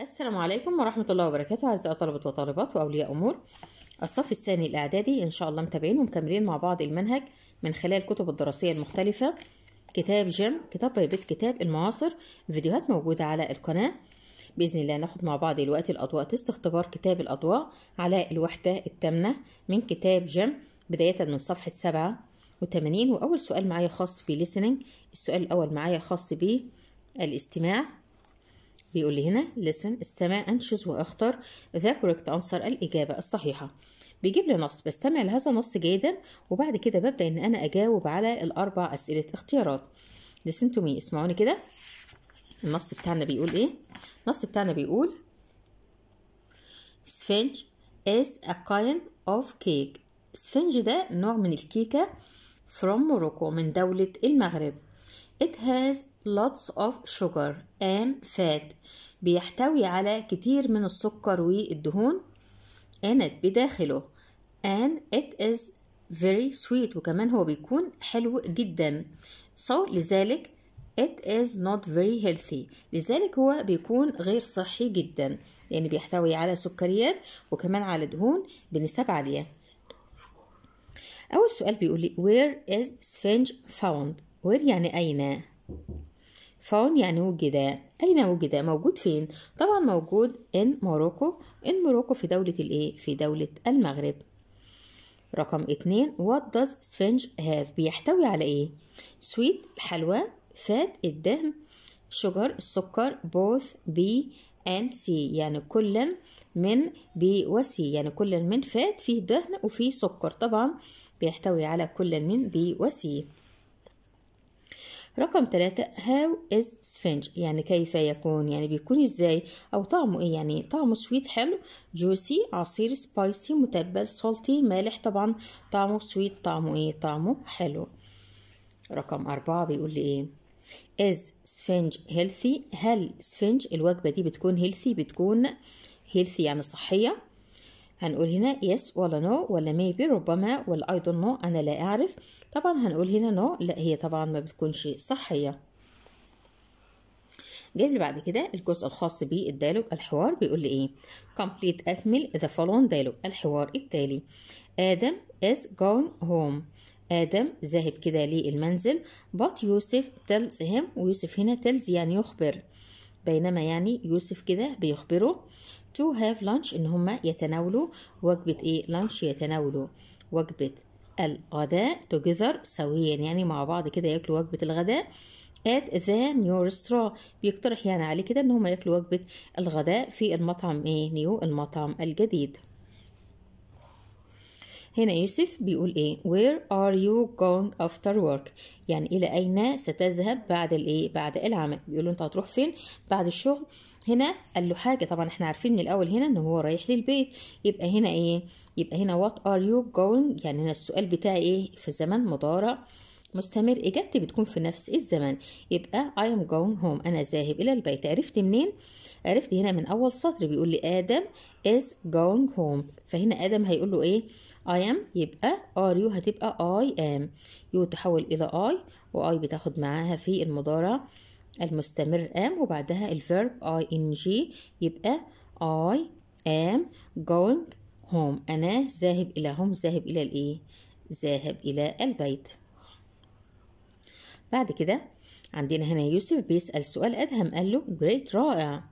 السلام عليكم ورحمة الله وبركاته أعزائي طلبة وطالبات وأولياء أمور الصف الثاني الإعدادي إن شاء الله متابعين ومكملين مع بعض المنهج من خلال الكتب الدراسية المختلفة كتاب جيم كتاب بيت كتاب المعاصر فيديوهات موجودة على القناة بإذن الله ناخد مع بعض دلوقتي الأضواء تست اختبار كتاب الأضواء على الوحدة الثامنة من كتاب جيم بداية من صفحة السابعة وثمانين وأول سؤال معايا خاص بليسننج السؤال الأول معايا خاص بالاستماع بيقول لي هنا listen استمع انشز واختر ذا correct answer الإجابة الصحيحة بيجيب لي نص بستمع لهذا النص جيدا وبعد كده ببدأ إن أنا أجاوب على الأربع أسئلة اختيارات listen to me اسمعوني كده النص بتاعنا بيقول إيه النص بتاعنا بيقول sponge is a kind of cake سفنج ده نوع من الكيكة from Morocco من دولة المغرب It has lots of sugar and fat بيحتوي على كتير من السكر والدهون in it بداخله and it is very sweet وكمان هو بيكون حلو جدا so لذلك it is not very healthy لذلك هو بيكون غير صحي جدا لأن يعني بيحتوي على سكريات وكمان على دهون بنسب عالية أول سؤال بيقول لي where is sponge found where يعني أين فون يعني وجد أين وجد موجود فين طبعا موجود in موروكو in موروكو في دولة الإيه في دولة المغرب رقم اتنين what does sponge have بيحتوي على إيه sweet الحلوى fat الدهن sugar السكر both B and C يعني كلا من B و C يعني كلا من فات فيه دهن وفيه سكر طبعا بيحتوي على كلا من B و C رقم ثلاثة how is سفنج يعني كيف يكون يعني بيكون ازاي او طعمه ايه يعني طعمه سويت حلو جوسي عصير سبايسي متبل سولتي مالح طبعا طعمه سويت طعمه ايه طعمه حلو رقم أربعة بيقول لي ايه is سفنج healthy هل سفنج الوجبة دي بتكون healthy بتكون healthy يعني صحية هنقول هنا yes ولا no ولا maybe ربما ولا I don't know أنا لا أعرف طبعا هنقول هنا no لا هي طبعا ما بتكونش صحية جايب لي بعد كده الجزء الخاص بالديالوج الحوار بيقول لي ايه complete اكمل the following dialogue الحوار التالي آدم is going home آدم ذاهب كده للمنزل but يوسف tells him ويوسف هنا tells يعني يخبر بينما يعني يوسف كده بيخبره to have lunch ان هم يتناولوا وجبه ايه لانش يتناولوا وجبه الغداء together سويا يعني مع بعض كده ياكلوا وجبه الغداء at the new restaurant بيقترح يعني عليه كده ان هم ياكلوا وجبه الغداء في المطعم ايه نيو المطعم الجديد هنا يوسف بيقول ايه where are you going after work يعني الى اين ستذهب بعد الايه بعد العمل بيقول له انت هتروح فين بعد الشغل هنا قال له حاجه طبعا احنا عارفين من الاول هنا ان هو رايح للبيت يبقى هنا ايه يبقى هنا what are you going يعني هنا السؤال بتاعي ايه في زمن مضارع مستمر إجابتي بتكون في نفس الزمن يبقى I am going home أنا ذاهب إلى البيت عرفت منين؟ عرفت هنا من أول سطر بيقول لي آدم is going home فهنا آدم هيقول له إيه؟ I am يبقى are you هتبقى I am you تحول إلى I و I بتاخد معاها في المضارع المستمر am وبعدها الفيرب ing يبقى I am going home أنا ذاهب إلى هم ذاهب إلى الإيه؟ ذاهب إلى البيت بعد كده عندنا هنا يوسف بيسأل سؤال أدهم قال له great رائع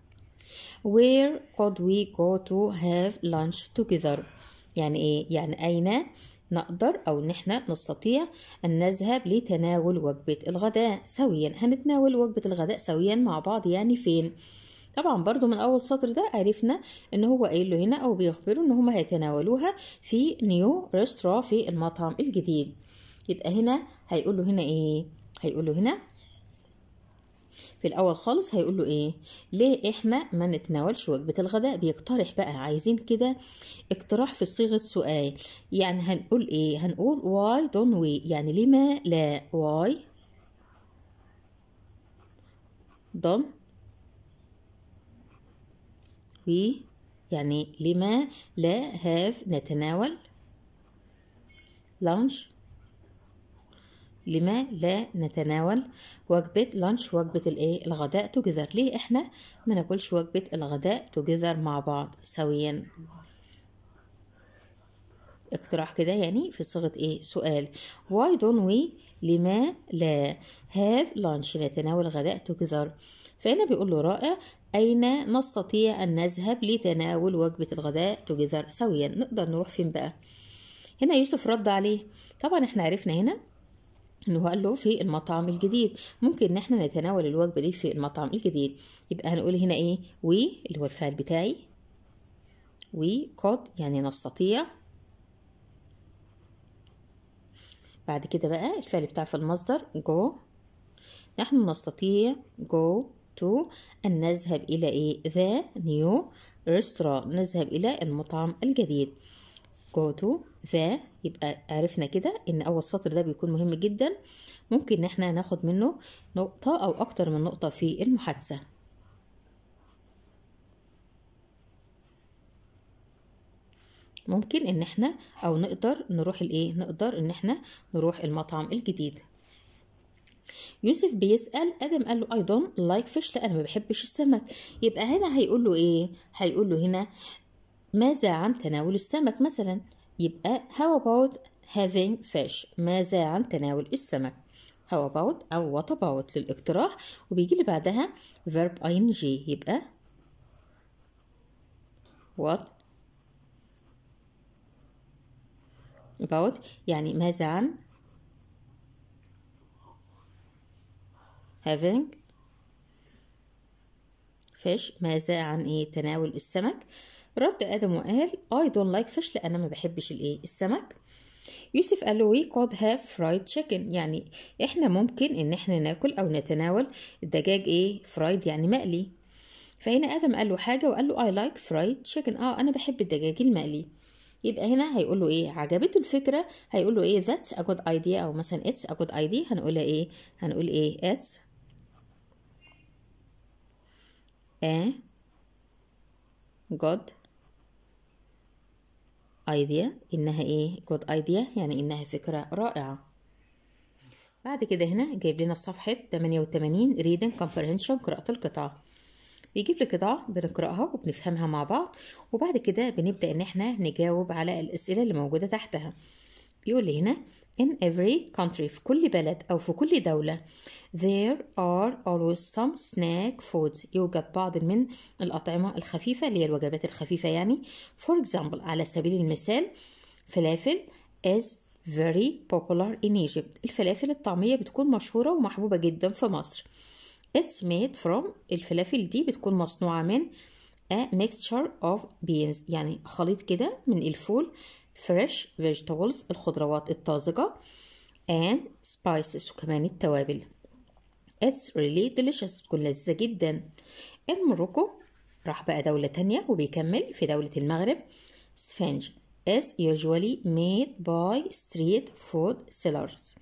where could we go to have lunch together يعني ايه يعني اين نقدر او نحن نستطيع ان نذهب لتناول وجبه الغداء سويا هنتناول وجبه الغداء سويا مع بعض يعني فين طبعا برضو من اول سطر ده عرفنا ان هو قايل له هنا او بيخبره ان هما هيتناولوها في نيو ريسترا في المطعم الجديد يبقى هنا هيقول له هنا ايه هيقول له هنا في الاول خالص هيقول له ايه ليه احنا ما نتناولش وجبه الغداء بيقترح بقى عايزين كده اقتراح في صيغه سؤال يعني هنقول ايه هنقول why don't we يعني ليه ما لا why don't we يعني لما لا هاف نتناول لانش لما لا نتناول وجبة لانش وجبة الايه الغداء توجذر ليه احنا ما ناكلش وجبة الغداء توجذر مع بعض سويا اقتراح كده يعني في صيغة ايه سؤال why don't we لما لا have lunch نتناول غداء توجذر فهنا بيقول له رائع أين نستطيع أن نذهب لتناول وجبة الغداء توجذر سويا نقدر نروح فين بقى هنا يوسف رد عليه طبعا احنا عرفنا هنا انه قال له في المطعم الجديد ممكن ان احنا نتناول الوجبه دي في المطعم الجديد يبقى هنقول هنا ايه وي اللي هو الفعل بتاعي وي كود يعني نستطيع بعد كده بقى الفعل بتاع في المصدر جو نحن نستطيع جو تو أن نذهب إلى إيه ذا نيو ريسترا نذهب إلى المطعم الجديد go to the يبقى عرفنا كده ان اول سطر ده بيكون مهم جدا ممكن ان احنا ناخد منه نقطة او اكتر من نقطة في المحادثة ممكن ان احنا او نقدر نروح الايه نقدر ان احنا نروح المطعم الجديد يوسف بيسأل آدم قال له ايضا لايك فيش لا أنا ما بحبش السمك يبقى هنا هيقول له إيه؟ هيقول له هنا ماذا عن تناول السمك مثلا يبقى how about having fish ماذا عن تناول السمك how about أو what about للاقتراح وبيجي لي بعدها verb ing يبقى what about يعني ماذا عن having fish ماذا عن ايه تناول السمك رد آدم وقال I don't like fish لأنا ما بحبش الإيه السمك يوسف قال له we could have fried chicken يعني إحنا ممكن إن إحنا ناكل أو نتناول الدجاج إيه فرايد يعني مقلي فهنا آدم قال له حاجة وقال له I like fried chicken آه أنا بحب الدجاج المقلي يبقى هنا هيقول له ايه عجبته الفكره هيقول له ايه that's a good idea او مثلا it's a good idea هنقولها ايه هنقول ايه it's a good ايديا انها ايه جود ايديا يعني انها فكره رائعه بعد كده هنا جايب لنا صفحه 88 reading comprehension قراءه القطعه بيجيب لي قطعة بنقرأها وبنفهمها مع بعض وبعد كده بنبدأ إن احنا نجاوب على الأسئلة اللي موجودة تحتها بيقول هنا in every country في كل بلد أو في كل دولة there are always some snack foods يوجد بعض من الأطعمة الخفيفة اللي هي الوجبات الخفيفة يعني for example على سبيل المثال فلافل is very popular in Egypt الفلافل الطعمية بتكون مشهورة ومحبوبة جدا في مصر It's made from الفلافل دي بتكون مصنوعة من a mixture of beans يعني خليط كده من الفول fresh vegetables الخضروات الطازجة and spices وكمان التوابل it's really delicious بتكون لذة جدا المروكو راح بقى دولة تانية وبيكمل في دولة المغرب سفنج is usually made by street food sellers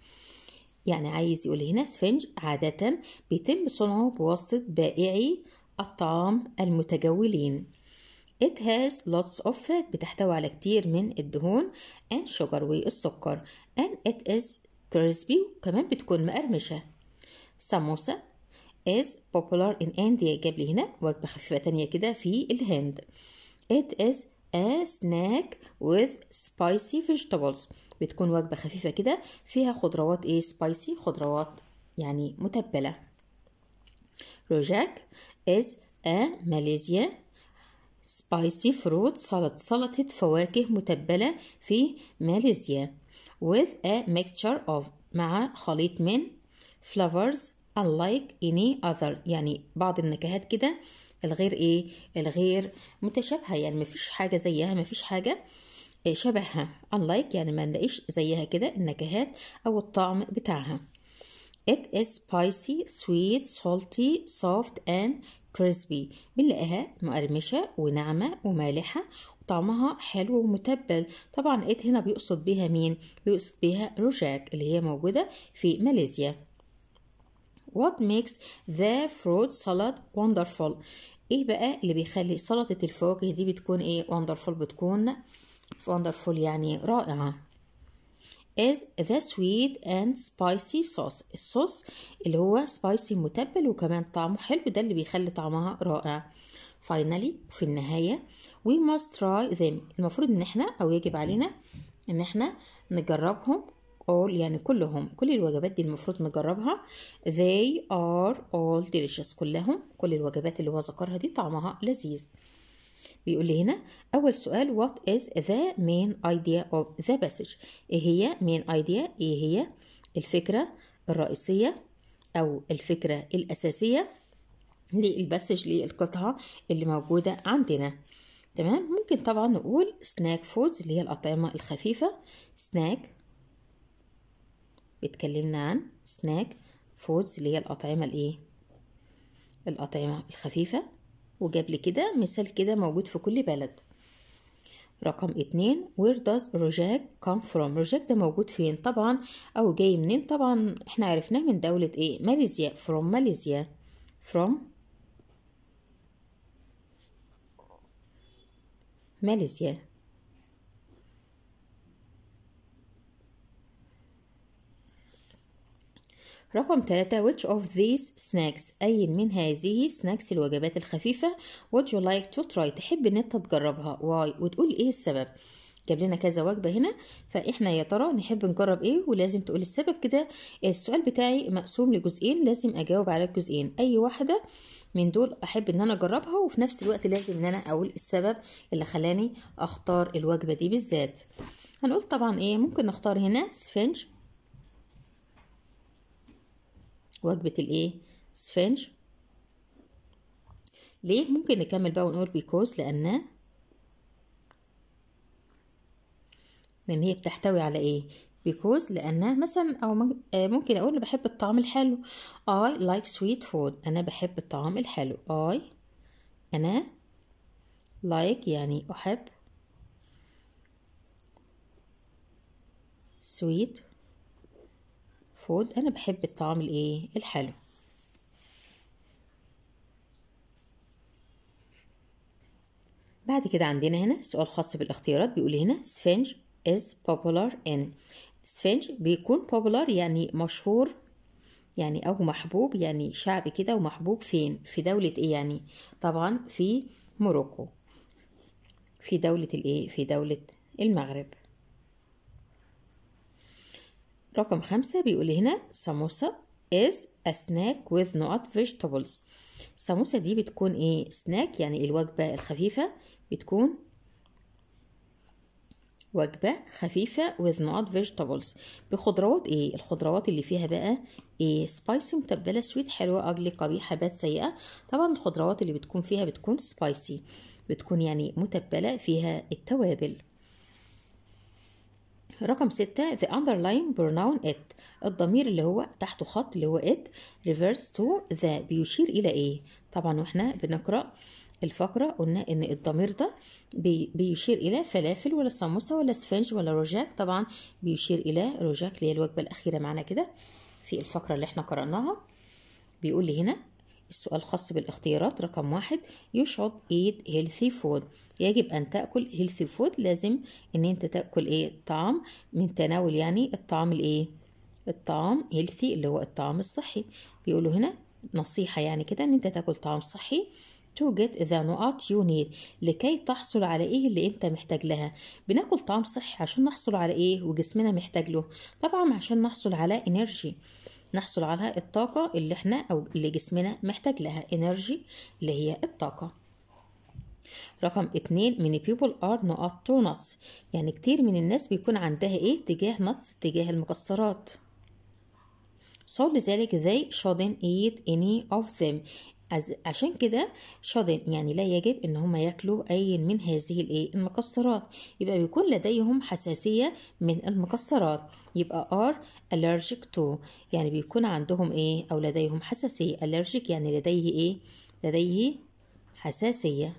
يعني عايز يقول هنا سفنج عادة بيتم صنعه بواسطة بائعي الطعام المتجولين It has lots of fat بتحتوي على كتير من الدهون and sugar والسكر and it is crispy وكمان بتكون مقرمشة سموسة is popular in India جاب لي هنا وجبة خفيفة تانية كده في الهند It is a snack with spicy vegetables بتكون وجبة خفيفة كده فيها خضروات ايه spicy خضروات يعني متبلة روجاك is a Malaysia سبايسي فروت سلطة سلطة فواكه متبلة في ماليزيا with a mixture of مع خليط من flavors unlike any other يعني بعض النكهات كده الغير ايه الغير متشابهة يعني مفيش حاجة زيها مفيش حاجة آه، شبهها unlike يعني ما نلاقيش زيها كده النكهات او الطعم بتاعها It is spicy, sweet, salty, soft and crispy بنلاقيها مقرمشة وناعمة ومالحة وطعمها حلو ومتبل طبعا إت هنا بيقصد بيها مين؟ بيقصد بيها روجاك اللي هي موجودة في ماليزيا What makes the fruit salad wonderful؟ ايه بقى اللي بيخلي سلطة الفواكه دي بتكون ايه؟ wonderful بتكون wonderful يعني رائعة is the sweet and spicy sauce الصوص اللي هو spicy متبل وكمان طعمه حلو ده اللي بيخلي طعمها رائع finally في النهاية we must try them المفروض ان احنا او يجب علينا ان احنا نجربهم all يعني كلهم كل الوجبات دي المفروض نجربها they are all delicious كلهم كل الوجبات اللي هو ذكرها دي طعمها لذيذ بيقول لي هنا أول سؤال what is the main idea of the passage إيه هي main idea إيه هي الفكرة الرئيسية أو الفكرة الأساسية للبسج للقطعة اللي موجودة عندنا تمام ممكن طبعا نقول سناك فودز اللي هي الأطعمة الخفيفة سناك بيتكلمنا عن سناك فودز اللي هي الأطعمة الإيه الأطعمة الخفيفة وجاب لي كده مثال كده موجود في كل بلد رقم اتنين where does rojak come from rojak ده موجود فين طبعا او جاي منين طبعا احنا عرفناه من دولة ايه ماليزيا from ماليزيا from ماليزيا رقم 3 which of these snacks أي من هذه snacks الوجبات الخفيفة would you like to try تحب ان انت تجربها why وتقول ايه السبب جاب لنا كذا وجبة هنا فإحنا يا ترى نحب نجرب إيه ولازم تقول السبب كده السؤال بتاعي مقسوم لجزئين لازم أجاوب على الجزئين أي واحدة من دول أحب إن أنا أجربها وفي نفس الوقت لازم إن أنا أقول السبب اللي خلاني أختار الوجبة دي بالذات هنقول طبعا إيه ممكن نختار هنا سفنج وجبة الايه سفنج ليه ممكن نكمل بقى ونقول بيكوز لأن لأن هي بتحتوي على ايه because لان مثلا أو آه، ممكن أقول بحب الطعم الحلو I like sweet food أنا بحب الطعام الحلو I أنا like يعني أحب sweet فود انا بحب الطعم الايه الحلو بعد كده عندنا هنا سؤال خاص بالاختيارات بيقول هنا سفنج is popular in سفنج بيكون popular يعني مشهور يعني او محبوب يعني شعب كده ومحبوب فين في دولة ايه يعني طبعا في موروكو في دولة الايه في دولة المغرب رقم خمسة بيقول هنا سموسة is a snack with not vegetables السموسة دي بتكون ايه سناك يعني الوجبة الخفيفة بتكون وجبة خفيفة with not vegetables بخضروات ايه الخضروات اللي فيها بقى ايه سبايسي متبلة سويت حلوة اجلي قبيحة بات سيئة طبعا الخضروات اللي بتكون فيها بتكون سبايسي بتكون يعني متبلة فيها التوابل رقم ستة the underline pronoun it الضمير اللي هو تحته خط اللي هو it reverse to the بيشير إلى إيه طبعا وإحنا بنقرأ الفقرة قلنا إن الضمير ده بي بيشير إلى فلافل ولا سموسة ولا سفنج ولا روجاك طبعا بيشير إلى روجاك اللي هي الوجبة الأخيرة معنا كده في الفقرة اللي إحنا قرأناها بيقول لي هنا السؤال خاص بالاختيارات رقم واحد يشعب ايد هيلثي فود يجب ان تاكل هيلثي فود لازم ان انت تاكل ايه طعام من تناول يعني الطعام الايه الطعام هيلثي اللي هو الطعام الصحي بيقولوا هنا نصيحه يعني كده ان انت تاكل طعام صحي to get the نقاط you need لكي تحصل على ايه اللي انت محتاج لها بناكل طعام صحي عشان نحصل على ايه وجسمنا محتاج له طبعا عشان نحصل على انرجي نحصل على الطاقة اللي احنا أو اللي جسمنا محتاج لها energy اللي هي الطاقة رقم اتنين many people are not to nuts يعني كتير من الناس بيكون عندها ايه تجاه nuts تجاه المكسرات so لذلك they shouldn't eat any of them عشان كده شادن يعني لا يجب ان هم ياكلوا اي من هذه الايه المكسرات يبقى بيكون لديهم حساسيه من المكسرات يبقى ار allergic to يعني بيكون عندهم ايه او لديهم حساسيه allergic يعني لديه ايه لديه حساسيه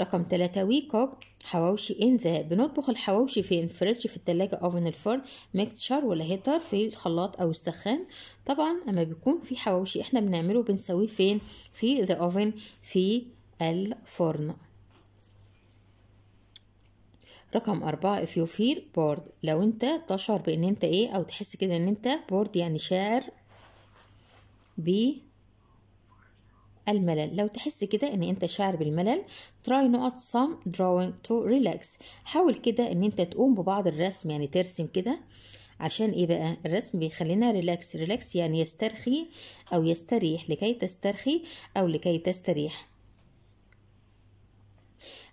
رقم 3 ويكوب حواوشي ان ذا بنطبخ الحواوشي فين فريتش في التلاجة اوفن الفرن ميكستشر ولا هيتر في الخلاط او السخان طبعا اما بيكون في حواوشي احنا بنعمله بنسويه فين في ذا اوفن في الفرن رقم أربعة if you feel bored لو انت تشعر بان انت ايه او تحس كده ان انت bored يعني شاعر ب الملل لو تحس كده ان انت شاعر بالملل try not some drawing to relax حاول كده ان انت تقوم ببعض الرسم يعني ترسم كده عشان ايه بقى الرسم بيخلينا ريلاكس ريلاكس يعني يسترخي او يستريح لكي تسترخي او لكي تستريح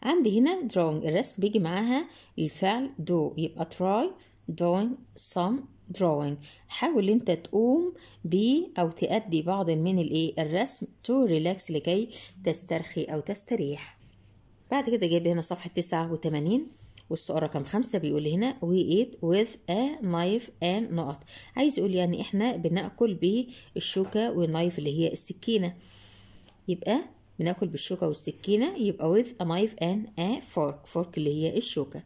عندي هنا drawing الرسم بيجي معاها الفعل do يبقى try doing some drawing حاول انت تقوم ب او تأدي بعض من الايه الرسم to relax لكي تسترخي او تستريح بعد كده جايب هنا صفحة تسعة وتمانين والسؤال رقم خمسة بيقول هنا we eat with a knife and نقط عايز يقول يعني احنا بناكل بالشوكة والنايف اللي هي السكينة يبقى بناكل بالشوكة والسكينة يبقى with a knife and a fork fork اللي هي الشوكة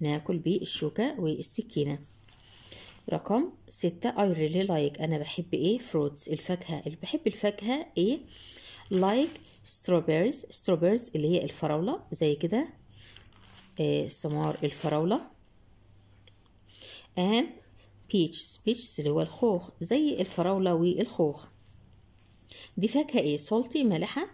ناكل بيه الشوكة والسكينة رقم ستة I really like أنا بحب إيه fruits الفاكهة اللي بحب الفاكهة إيه like strawberries strawberries اللي هي الفراولة زي كده آه ثمار الفراولة and peaches peaches اللي هو الخوخ زي الفراولة والخوخ دي فاكهة ايه سولتي مالحة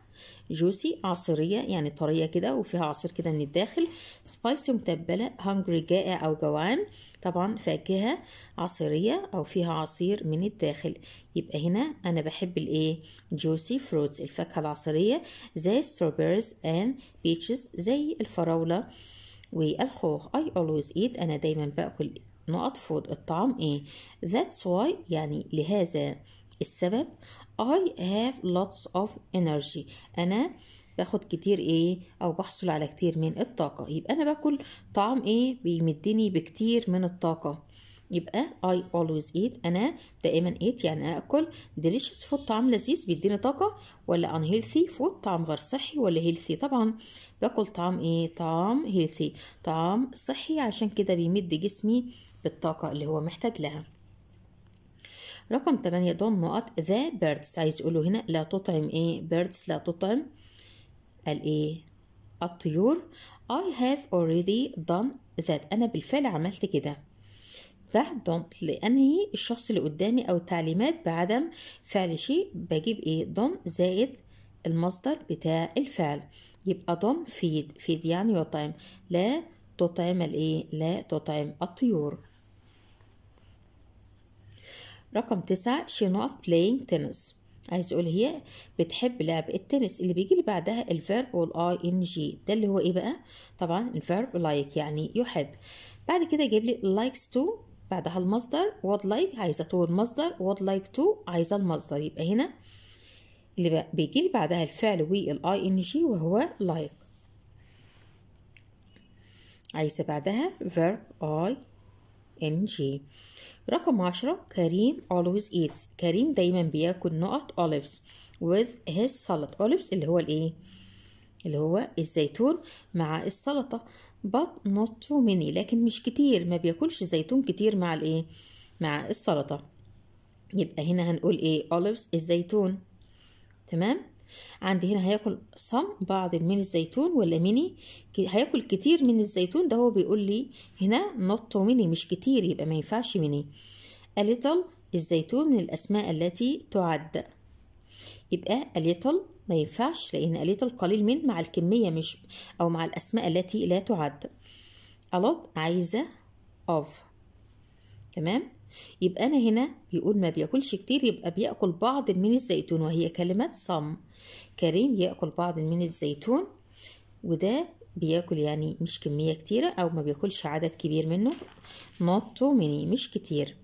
جوسي عصرية يعني طرية كده وفيها عصير كده من الداخل سبايسي متبلة هنجري جائع أو جوعان طبعا فاكهة عصرية أو فيها عصير من الداخل يبقى هنا أنا بحب الإيه جوسي فروتس الفاكهة العصرية زي ستروبيرز أند بيتشز زي الفراولة والخوخ أي أولويز إيت أنا دايما باكل نقط فود الطعام إيه ذاتس واي يعني لهذا السبب I have lots of energy أنا باخد كتير ايه او بحصل على كتير من الطاقة يبقى انا باكل طعام ايه بيمدني بكتير من الطاقة يبقى I always eat أنا دائما eat يعني أكل delicious food طعم لذيذ بيديني طاقة ولا unhealthy food طعم غير صحي ولا healthy طبعا باكل طعم إيه طعم healthy طعم صحي عشان كده بيمد جسمي بالطاقة اللي هو محتاج لها رقم 8 دون نقط ذا بيردز عايز يقوله هنا لا تطعم ايه بيردز لا تطعم الايه الطيور I have already done that أنا بالفعل عملت كده بعد don't لأنهي الشخص اللي قدامي أو تعليمات بعدم فعل شيء بجيب إيه don't زائد المصدر بتاع الفعل يبقى don't feed feed يعني يطعم لا تطعم الإيه لا تطعم الطيور رقم تسعة she not playing tennis عايز اقول هي بتحب لعب التنس اللي بيجي اللي بعدها الفيرب والاي ان جي ده اللي هو ايه بقى طبعا الفيرب لايك like يعني يحب بعد كده جايب لي لايكس تو بعدها المصدر would like عايزه تو المصدر وود like تو عايزه المصدر يبقى هنا اللي بيجي بعدها الفعل والاي ان جي وهو لايك like. عايزه بعدها verb اي ان جي رقم عشرة كريم always eats كريم دايما بياكل نقط olives with his salad olives اللي هو الايه اللي هو الزيتون مع السلطة but not too many لكن مش كتير ما بياكلش زيتون كتير مع الايه مع السلطة يبقى هنا هنقول ايه olives الزيتون تمام عندي هنا هياكل صم بعض من الزيتون ولا ميني هياكل كتير من الزيتون ده هو بيقول لي هنا نوت ميني مش كتير يبقى ما ينفعش ميني أليتل الزيتون من الأسماء التي تعد يبقى أليتل ما ينفعش لأن أليتل قليل من مع الكمية مش أو مع الأسماء التي لا تعد ألوت عايزة of تمام يبقى أنا هنا بيقول ما بياكلش كتير يبقى بياكل بعض من الزيتون وهي كلمات صم كريم ياكل بعض من الزيتون وده بياكل يعني مش كمية كتيرة أو ما بياكلش عدد كبير منه not مني مش كتير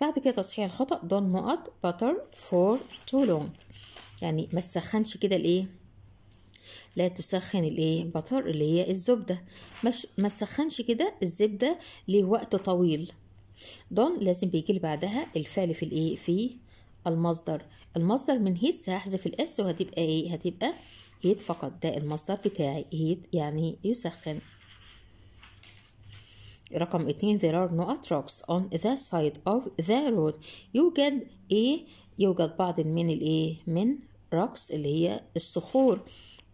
بعد كده تصحيح الخطأ دون نقط butter فور تو لونج يعني ما تسخنش كده الايه لا تسخن الايه بطر اللي هي الزبده مش ما تسخنش كده الزبده لوقت طويل دون لازم بيجي لي بعدها الفعل في الايه في المصدر المصدر من هيت هحذف الاس وهتبقى ايه هتبقى هيت فقط ده المصدر بتاعي هيت يعني يسخن رقم اتنين there are no trucks on the side of the road يوجد ايه يوجد بعض من الايه من rocks اللي هي الصخور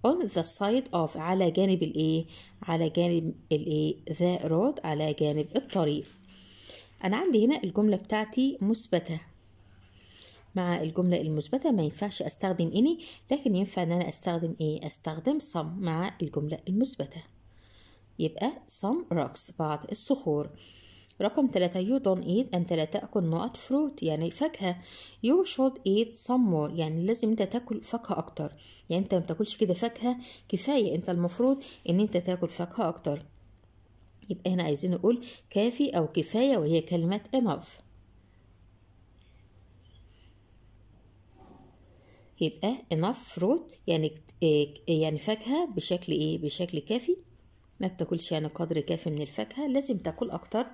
on the side of على جانب الايه على جانب الايه the road على جانب الطريق أنا عندي هنا الجملة بتاعتي مثبتة مع الجملة المثبتة ما ينفعش أستخدم إني لكن ينفع إن أنا أستخدم إيه أستخدم صم مع الجملة المثبتة يبقى صم rocks بعض الصخور رقم ثلاثة you don't eat أنت لا تأكل نقط فروت يعني فاكهة you should eat some more يعني لازم أنت تاكل فاكهة أكتر يعني أنت ما تاكلش كده فاكهة كفاية أنت المفروض إن أنت تاكل فاكهة أكتر يبقى هنا عايزين نقول كافي أو كفاية وهي كلمة enough يبقى enough fruit يعني إيه إيه يعني فاكهة بشكل إيه؟ بشكل كافي ما بتاكلش يعني قدر كافي من الفاكهة لازم تاكل أكتر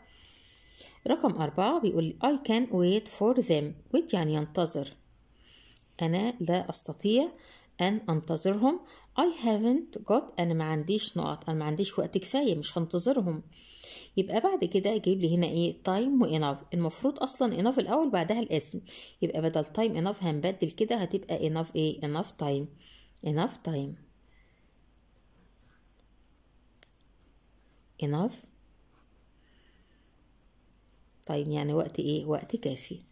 رقم أربعة بيقول I can wait for them wait يعني ينتظر أنا لا أستطيع أن أنتظرهم I haven't got أنا ما عنديش نقط أنا ما عنديش وقت كفاية مش هنتظرهم يبقى بعد كده جايب لي هنا ايه time enough المفروض اصلا enough الاول بعدها الاسم يبقى بدل time enough هنبدل كده هتبقى enough ايه enough time enough time enough time يعني وقت ايه وقت كافي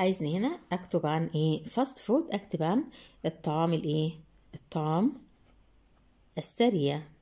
عايزني هنا اكتب عن ايه فاست فود اكتب عن الطعام الايه الطعام السريع